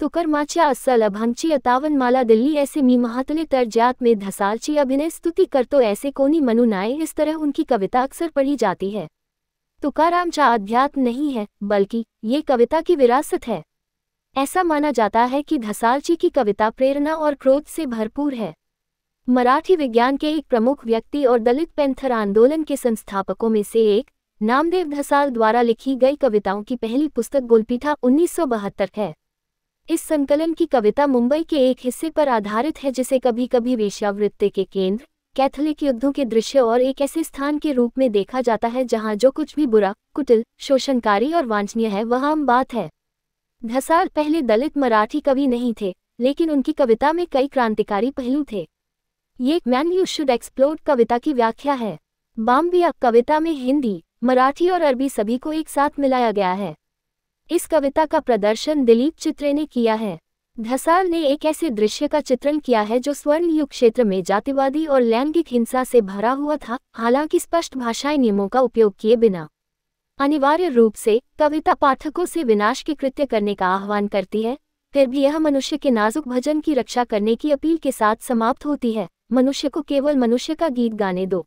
तुकरमाच्या अस्सल अभंगची माला दिल्ली ऐसे मी महातले तरजात में धसालची अभिनय स्तुति कर तो ऐसे कोनी मनु नाये इस तरह उनकी कविता अक्सर पढ़ी जाती है तुकारामचा अध्यात्म नहीं है बल्कि ये कविता की विरासत है ऐसा माना जाता है कि धसालची की कविता प्रेरणा और क्रोध से भरपूर है मराठी विज्ञान के एक प्रमुख व्यक्ति और दलित पैंथर आंदोलन के संस्थापकों में से एक नामदेव धसाल द्वारा लिखी गई कविताओं की पहली पुस्तक गोलपीठा 1972 है इस संकलन की कविता मुंबई के एक हिस्से पर आधारित है जिसे कभी कभी वेश्यावृत्ति के केंद्र कैथोलिक युद्धों के दृश्य और एक ऐसे स्थान के रूप में देखा जाता है जहां जो कुछ भी बुरा कुटिल शोषणकारी और वांछनीय है वह आम बात है धसार पहले दलित मराठी कवि नहीं थे लेकिन उनकी कविता में कई क्रांतिकारी पहलू थे ये मैन यू शुड एक्सप्लोर कविता की व्याख्या है बाम्बिया कविता में हिंदी मराठी और अरबी सभी को एक साथ मिलाया गया है इस कविता का प्रदर्शन दिलीप चित्रे ने किया है धसार ने एक ऐसे दृश्य का चित्रण किया है जो स्वर्ण युग क्षेत्र में जातिवादी और लैंगिक हिंसा से भरा हुआ था हालांकि स्पष्ट भाषाई नियमों का उपयोग किए बिना अनिवार्य रूप से कविता पाठकों से विनाश के कृत्य करने का आह्वान करती है फिर भी यह मनुष्य के नाजुक भजन की रक्षा करने की अपील के साथ समाप्त होती है मनुष्य को केवल मनुष्य का गीत गाने दो